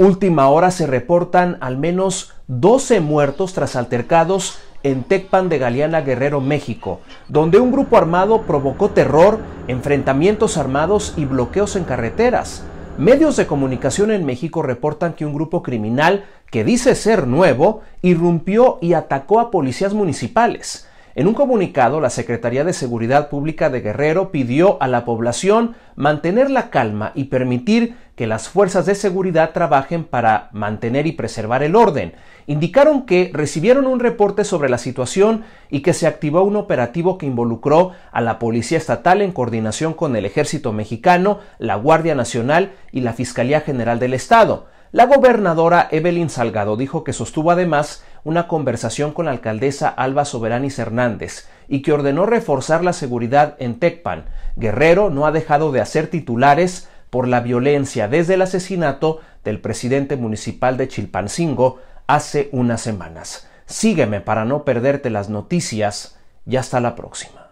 Última hora se reportan al menos 12 muertos tras altercados en Tecpan de Galeana Guerrero, México, donde un grupo armado provocó terror, enfrentamientos armados y bloqueos en carreteras. Medios de comunicación en México reportan que un grupo criminal, que dice ser nuevo, irrumpió y atacó a policías municipales. En un comunicado, la Secretaría de Seguridad Pública de Guerrero pidió a la población mantener la calma y permitir que las fuerzas de seguridad trabajen para mantener y preservar el orden. Indicaron que recibieron un reporte sobre la situación y que se activó un operativo que involucró a la Policía Estatal en coordinación con el Ejército Mexicano, la Guardia Nacional y la Fiscalía General del Estado. La gobernadora Evelyn Salgado dijo que sostuvo además una conversación con la alcaldesa Alba Soberanis Hernández y que ordenó reforzar la seguridad en Tecpan. Guerrero no ha dejado de hacer titulares por la violencia desde el asesinato del presidente municipal de Chilpancingo hace unas semanas. Sígueme para no perderte las noticias y hasta la próxima.